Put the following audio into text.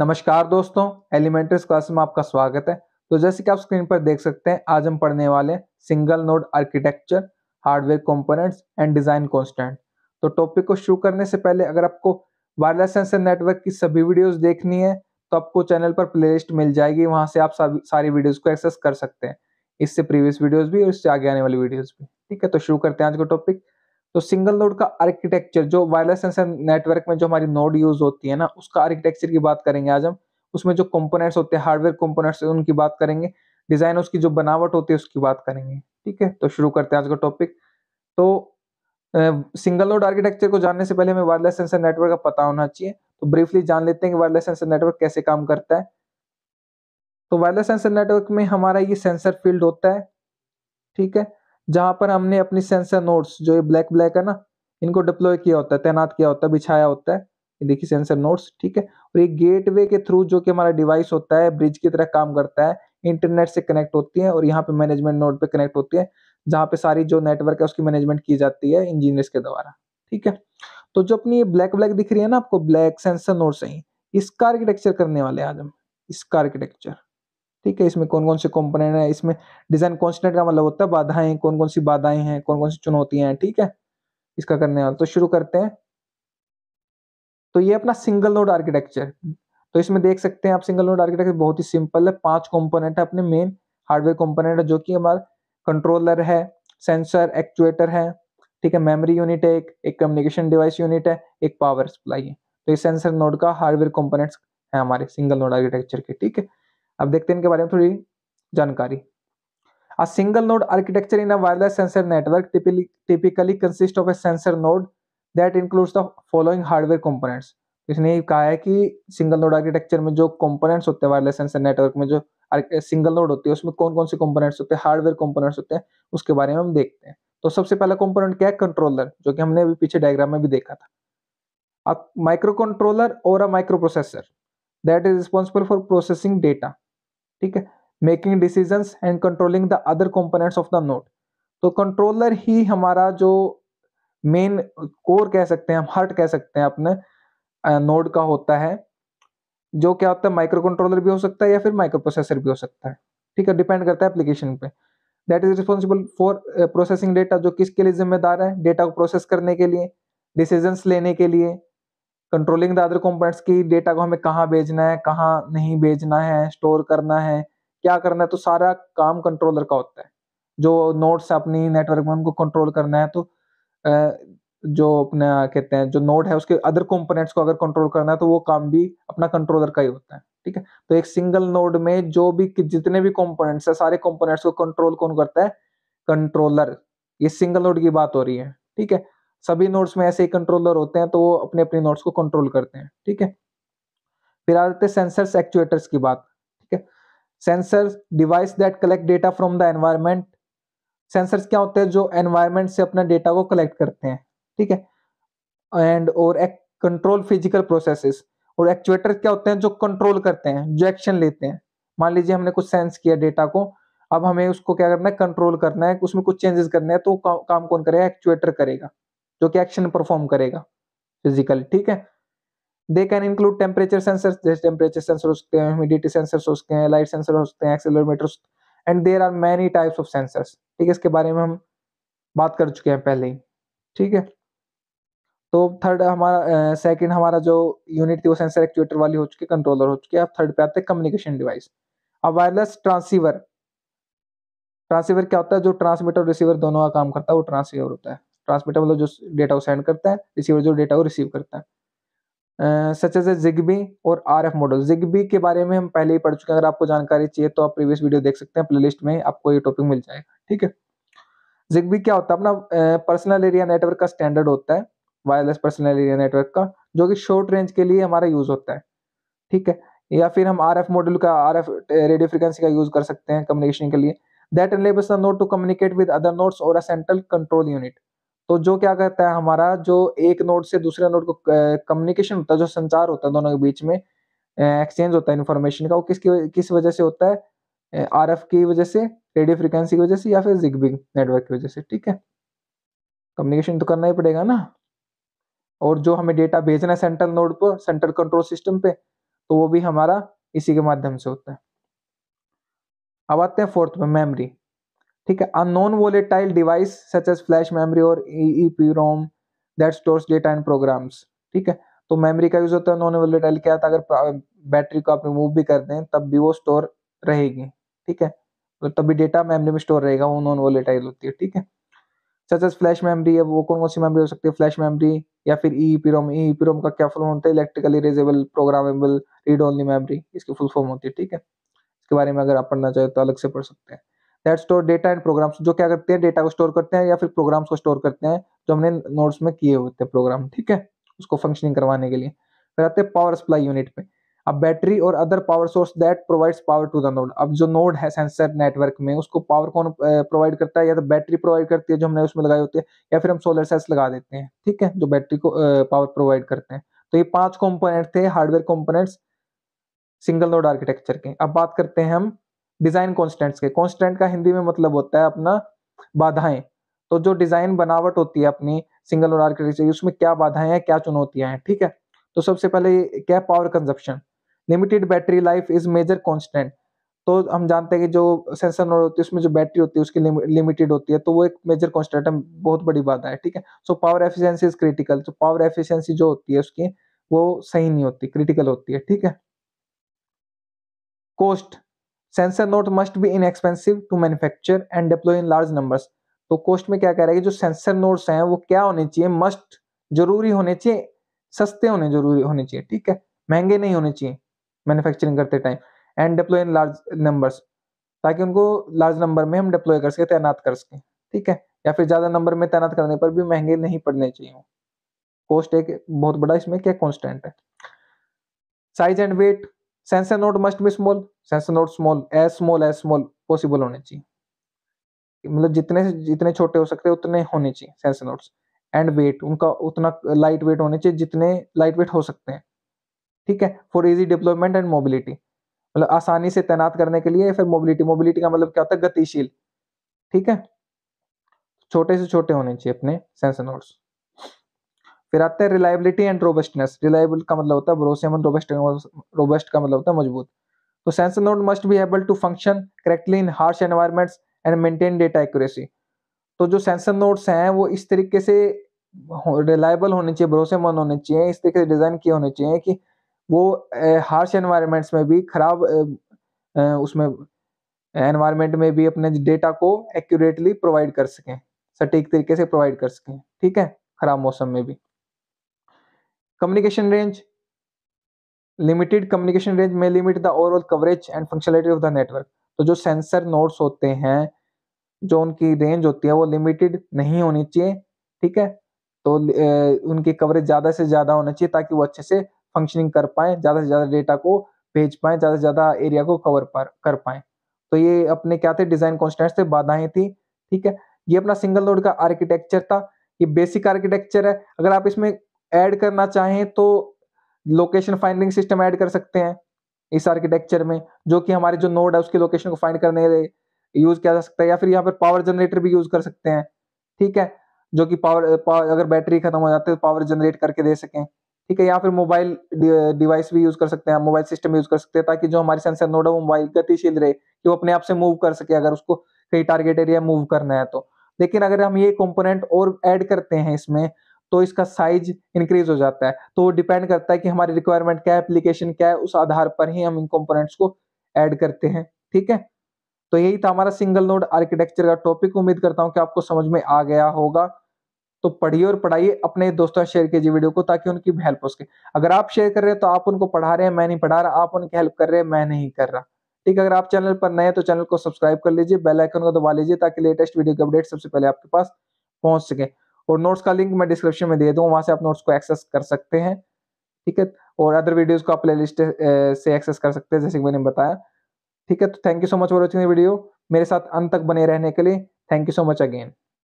नमस्कार दोस्तों एलिमेंट्रीज क्लास में आपका स्वागत है तो जैसे कि आप स्क्रीन पर देख सकते हैं आज हम पढ़ने वाले हैं single node architecture hardware components and design constant तो टॉपिक को शुरू करने से पहले अगर आपको वायरलेस सेंसर नेटवर्क की सभी वीडियोस देखनी है तो आपको चैनल पर प्लेलिस्ट मिल जाएगी वहां से आप सारी वीडियोज को एक्सेस कर सकते हैं इससे प्रीवियस वीडियोज भी और इससे आगे आने वाली वीडियोज भी ठीक है तो शुरू करते हैं आज का टॉपिक तो सिंगल नोड का आर्किटेक्चर जो वायरलेस सेंसर नेटवर्क में जो हमारी नोड यूज होती है ना उसका आर्किटेक्चर की बात करेंगे आज हम उसमें जो कंपोनेंट्स होते हैं हार्डवेयर कंपोनेंट्स उनकी बात करेंगे डिजाइन उसकी जो बनावट होती है उसकी बात करेंगे ठीक है तो शुरू करते हैं आज का टॉपिक तो सिंगल नोड आर्किटेक्चर को जानने से पहले हमें वायरलेस सेंसर नेटवर्क का पता होना चाहिए तो ब्रीफली जान लेते हैं कि वायरलेस सेंसर नेटवर्क कैसे काम करता है तो वायरलेस सेंसर नेटवर्क में हमारा ये सेंसर फील्ड होता है ठीक है जहां पर हमने अपनी सेंसर नोड्स जो ये ब्लैक ब्लैक है ना इनको डिप्लॉय किया होता है तैनात किया होता है बिछाया होता है ये देखिए सेंसर नोड्स ठीक है और ये गेटवे के थ्रू जो कि हमारा डिवाइस होता है ब्रिज की तरह काम करता है इंटरनेट से कनेक्ट होती है और यहाँ पे मैनेजमेंट नोड पे कनेक्ट होती है जहाँ पे सारी जो नेटवर्क है उसकी मैनेजमेंट की जाती है इंजीनियर्स के द्वारा ठीक है तो जो अपनी ब्लैक ब्लैक दिख रही है ना आपको ब्लैक सेंसर नोड सही इसका आर्किटेक्चर करने वाले आज हम इसका आर्किटेक्चर ठीक है इसमें कौन कौन से कॉम्पोनेंट है इसमें डिजाइन कॉन्स्टेंट का मतलब होता है बाधाएं कौन कौन सी बाधाएं हैं कौन कौन सी चुनौतियां हैं ठीक है इसका करने वाला तो शुरू करते हैं तो ये अपना सिंगल नोड आर्किटेक्चर तो इसमें देख सकते हैं आप सिंगल नोड आर्किटेक्चर बहुत ही सिंपल है पांच कॉम्पोनेंट है अपने मेन हार्डवेयर कॉम्पोनेंट है जो कि हमारा कंट्रोलर है सेंसर एक्चुएटर है ठीक है मेमोरी यूनिट है एक एक कम्युनिकेशन डिवाइस यूनिट है एक पावर सप्लाई है तो ये सेंसर नोड का हार्डवेयर कंपोनेंट्स है हमारे सिंगल नोड आर्किटेक्चर के ठीक है अब देखते हैं इनके बारे में थोड़ी जानकारी a single node architecture in a wireless sensor network typically consist of a sensor node that includes the following hardware hardware इसने कहा है कि सिंगल नोड आर्किटेक्चर में जो कंपोनेंट्स होते हैं वायरलेस सेंसर नेटवर्क में जो सिंगल नोड होती है उसमें कौन कौन से कंपोनेंट्स होते हैं हार्डवेयर कंपोनेंट्स होते हैं उसके बारे में हम देखते हैं तो सबसे पहला कंपोनेंट क्या है कंट्रोलर जो कि हमने अभी पीछे डायग्राम में भी देखा था माइक्रो कंट्रोलर और a microprocessor that is responsible for processing data ठीक है making decision and controlling the other components of the node तो कंट्रोलर ही हमारा जो मेन कोर कह सकते हैं हम हर्ट कह सकते हैं अपने नोड का होता है जो क्या होता है माइक्रो कंट्रोलर भी हो सकता है या फिर माइक्रो प्रोसेसर भी हो सकता है ठीक है डिपेंड करता है एप्लीकेशन पे that is responsible for processing data जो किसके लिए जिम्मेदार है डेटा को प्रोसेस करने के लिए डिसीजन लेने के लिए कंट्रोलिंग द अदर कॉम्पोनेंट्स की डेटा को हमें कहाँ भेजना है कहाँ नहीं भेजना है स्टोर करना है क्या करना है तो सारा काम कंट्रोलर का होता है जो नोट्स अपनी नेटवर्क में उनको कंट्रोल करना है तो जो अपना कहते हैं जो नोट है उसके अदर कंपोनेंट्स को अगर कंट्रोल करना है तो वो काम भी अपना कंट्रोलर का ही होता है ठीक है तो एक सिंगल नोड में जो भी जितने भी कंपोनेंट्स है सारे कंपोनेंट्स को कंट्रोल कौन करता है कंट्रोलर ये सिंगल नोड की बात हो रही है ठीक है सभी नोट्स में ऐसे ही कंट्रोलर होते हैं तो वो अपने अपने नोट्स को कंट्रोल करते हैं ठीक है फिर आ जाते हैं सेंसर्स एक्चुएटर्स की बात ठीक है sensors device that collect data from the environment sensors क्या होते हैं जो एनवायरमेंट से अपना डेटा को कलेक्ट करते हैं ठीक है एंड और कंट्रोल फिजिकल प्रोसेसेस और एक्चुएटर क्या होते हैं जो कंट्रोल करते हैं जो एक्शन लेते हैं मान लीजिए हमने कुछ सेंस किया डेटा को अब हमें उसको क्या करना है कंट्रोल करना है उसमें कुछ चेंजेस करने हैं तो का, काम कौन करेगा एक्चुएटर करेगा जो कि एक्शन परफॉर्म करेगा फिजिकल ठीक है they can include temperature sensor जैसे टेम्परेचर सेंसर हो सकते हैं ह्यूमिडिटी सेंसर हो सकते हैं लाइट सेंसर हो सकते हैं accelerometer and there are many types of sensors ठीक है इसके बारे में हम बात कर चुके हैं पहले ही ठीक है तो थर्ड हमारा सेकंड हमारा जो यूनिट थी वो सेंसर एक्चुएटर वाली हो चुकी है कंट्रोलर हो चुकी है अब थर्ड पे आते हैं कम्युनिकेशन डिवाइस अब वायरलेस ट्रांसीवर ट्रांसीवर क्या होता है जो ट्रांसमीटर और रिसीवर दोनों का काम करता है वो ट्रांसीवर होता है ट्रांसमीटर मतलब जो डेटा को सेंड करता है रिसीवर जो डेटा को रिसीव करता है सच एज ए जिगबी और आर एफ मॉडल जिगबी के बारे में हम पहले ही पढ़ चुके हैं अगर आपको जानकारी चाहिए तो आप प्रीवियस वीडियो देख सकते हैं प्लेलिस्ट में आपको ये टॉपिक मिल जाएगा ठीक है जिगबी क्या होता है अपना पर्सनल एरिया नेटवर्क का स्टैंडर्ड होता है वायरलेस पर्सनल एरिया नेटवर्क का जो कि शॉर्ट रेंज के लिए हमारा यूज होता है ठीक है या फिर हम आर एफ मॉडल का आर एफ रेडियो फ्रिक्वेंसी का यूज कर सकते हैं कम्युनिकेशन के लिए that enables the node to communicate with other nodes और अ सेंट्रल कंट्रोल यूनिट तो जो क्या कहता है हमारा जो एक नोड से दूसरे नोड को कम्युनिकेशन होता है जो संचार होता है दोनों के बीच में एक्सचेंज होता है इन्फॉर्मेशन का वो किसकी किस वजह से होता है आर की वजह से रेडियो फ्रिक्वेंसी की वजह से या फिर जिगबिग नेटवर्क की वजह से ठीक है कम्युनिकेशन तो करना ही पड़ेगा ना और जो हमें डेटा भेजना है सेंट्रल नोड पर सेंट्रल कंट्रोल सिस्टम पे तो वो भी हमारा इसी के माध्यम से होता है अब आते हैं फोर्थ में मेमोरी ठीक है a non volatile device such as flash memory और E P ROM that stores data and programs ठीक है तो मेमोरी का यूज होता है नॉन वोलेटाइल क्या था अगर बैटरी को आप रिमूव भी कर दें तब भी वो स्टोर रहेगी ठीक है तो तब भी डेटा मेमोरी में स्टोर रहेगा वो नॉन वोलेटाइल होती है ठीक है सच एज फ्लैश मेमोरी है वो कौन कौन सी मेमोरी हो सकती है फ्लैश मेमोरी या फिर ई पी रोम ई पी रोम का क्या फॉर्म होता है electrically erasable programmable read only memory इसकी फुल फॉर्म होती है ठीक है इसके बारे में अगर आप पढ़ना चाहें तो अलग से पढ़ सकते हैं that store data and programs जो क्या करते हैं डेटा को स्टोर करते हैं या फिर प्रोग्राम्स को स्टोर करते हैं जो हमने नोट्स में किए होते हैं प्रोग्राम ठीक है उसको फंक्शनिंग करवाने के लिए फिर आते हैं पावर सप्लाई यूनिट पे अब बैटरी और other power source that provides power to the node अब जो नोड है सेंसर नेटवर्क में उसको पावर कौन प्रोवाइड करता है या तो बैटरी प्रोवाइड करती है जो हमने उसमें लगाई होती है या फिर हम सोलर सेल्स लगा देते हैं ठीक है जो बैटरी को पावर प्रोवाइड करते हैं तो ये पांच कंपोनेंट थे hardware components single node architecture के अब बात करते हैं हम डिजाइन कॉन्स्टेंट्स के कॉन्स्टेंट का हिंदी में मतलब होता है अपना बाधाएं तो जो डिजाइन बनावट होती है अपनी सिंगल और आर्किटेक्चर उसमें क्या बाधाएं हैं क्या चुनौतियां हैं ठीक है तो सबसे पहले क्या power consumption limited battery life is major constant तो हम जानते हैं कि जो सेंसर नोड होती है उसमें जो बैटरी होती है उसकी लिमिटेड होती है तो वो एक मेजर कॉन्स्टेंट है बहुत बड़ी बात है ठीक है so power efficiency is critical तो पावर एफिशिएंसी जो होती है उसकी वो सही नहीं होती क्रिटिकल होती है ठीक है cost sensor node must be inexpensive to manufacture and deploy in large numbers तो कोस्ट में क्या कह रहा है कि जो सेंसर नोट्स हैं वो क्या होने चाहिए मस्ट जरूरी होने चाहिए सस्ते होने जरूरी होने चाहिए ठीक है महंगे नहीं होने चाहिए मैन्युफैक्चरिंग करते time and deploy in large numbers ताकि उनको लार्ज नंबर में हम डिप्लॉय कर सके तैनात कर सकें ठीक है या फिर ज़्यादा नंबर में तैनात करने पर भी महंगे नहीं पड़ने चाहिए कोस्ट एक बहुत बड़ा इसमें क्या कॉन्स्टेंट है size and weight sensor node must be small sensor node small as small as possible पॉसिबल होने चाहिए मतलब जितने जितने छोटे हो सकते हैं उतने होने चाहिए सेंसर नोट्स एंड वेट उनका उतना लाइट वेट होने चाहिए जितने लाइट वेट हो सकते हैं ठीक है for easy development and mobility मतलब आसानी से तैनात करने के लिए फिर मोबिलिटी मोबिलिटी का मतलब क्या होता है गतिशील ठीक है छोटे से छोटे होने चाहिए अपने सेंसर नोट्स फिर आते हैं रिलायबिलिटी एंड रोबस्टनेस रिलायबल का मतलब होता है भरोसेमंद रोबस्ट रोबस्ट का मतलब होता है मजबूत तो sensor node must be able to function correctly in harsh environments and maintain data accuracy तो जो सेंसर नोड्स हैं वो इस तरीके से रिलायबल होने चाहिए भरोसेमंद होने चाहिए इस तरीके से डिज़ाइन किए होने चाहिए कि वो हार्श एनवायरमेंट्स में भी खराब उसमें एनवायरमेंट में भी अपने डेटा को एक्यूरेटली प्रोवाइड कर सकें सटीक तरीके से प्रोवाइड कर सकें ठीक है खराब मौसम में भी communication range limited communication range में limit the overall coverage and functionality of the network तो जो सेंसर नोड्स होते हैं जो उनकी रेंज होती है वो लिमिटेड नहीं होनी चाहिए ठीक है तो उनकी कवरेज ज़्यादा से ज़्यादा होना चाहिए ताकि वो अच्छे से फंक्शनिंग कर पाए ज़्यादा से ज़्यादा डेटा को भेज पाए ज़्यादा से ज़्यादा एरिया को कवर कर पाए तो ये अपने क्या थे डिज़ाइन कॉन्स्टेंट थे बाधाएं थी ठीक है ये अपना सिंगल नोड का आर्किटेक्चर था ये बेसिक आर्किटेक्चर है अगर आप इसमें ऐड करना चाहें तो लोकेशन फाइंडिंग सिस्टम ऐड कर सकते हैं इस आर्किटेक्चर में जो कि हमारे जो नोड है उसकी लोकेशन को फाइंड करने यूज किया जा सकता है या फिर यहाँ पर पावर जनरेटर भी यूज कर सकते हैं ठीक है जो कि पावर, पावर अगर बैटरी खत्म हो जाती है तो पावर जनरेट करके दे सकें ठीक है या फिर मोबाइल डिवाइस भी यूज कर सकते हैं मोबाइल सिस्टम यूज कर सकते हैं ताकि जो हमारी सेंसर नोड है वो मोबाइल गतिशील रहे कि वो अपने आप से मूव कर सके अगर उसको कहीं टारगेट एरिया मूव करना है तो लेकिन अगर हम ये कंपोनेंट और ऐड करते हैं इसमें तो इसका साइज इंक्रीज हो जाता है तो वो डिपेंड करता है कि हमारी रिक्वायरमेंट क्या है एप्लीकेशन क्या है उस आधार पर ही हम इन कॉम्पोनेंट्स को ऐड करते हैं ठीक है तो यही था हमारा सिंगल नोड आर्किटेक्चर का टॉपिक उम्मीद करता हूँ कि आपको समझ में आ गया होगा तो पढ़िए और पढ़ाइए अपने दोस्तों शेयर कीजिए वीडियो को ताकि उनकी हेल्प हो सके अगर आप शेयर कर रहे हैं तो आप उनको पढ़ा रहे हैं मैं नहीं पढ़ा रहा आप उनकी हेल्प कर रहे हैं मैं नहीं कर रहा ठीक है अगर आप चैनल पर नए हैं तो चैनल को सब्सक्राइब कर लीजिए बेल आइकन को दबा लीजिए ताकि लेटेस्ट वीडियो के अपडेट सबसे पहले आपके पास पहुंच सके और नोट्स का लिंक मैं डिस्क्रिप्शन में दे दूँ वहाँ से आप नोट्स को एक्सेस कर सकते हैं ठीक है और अदर वीडियोज़ को आप प्ले लिस्ट से एक्सेस कर सकते हैं जैसे कि मैंने बताया ठीक है तो thank you so much for watching video मेरे साथ अंत तक बने रहने के लिए thank you so much again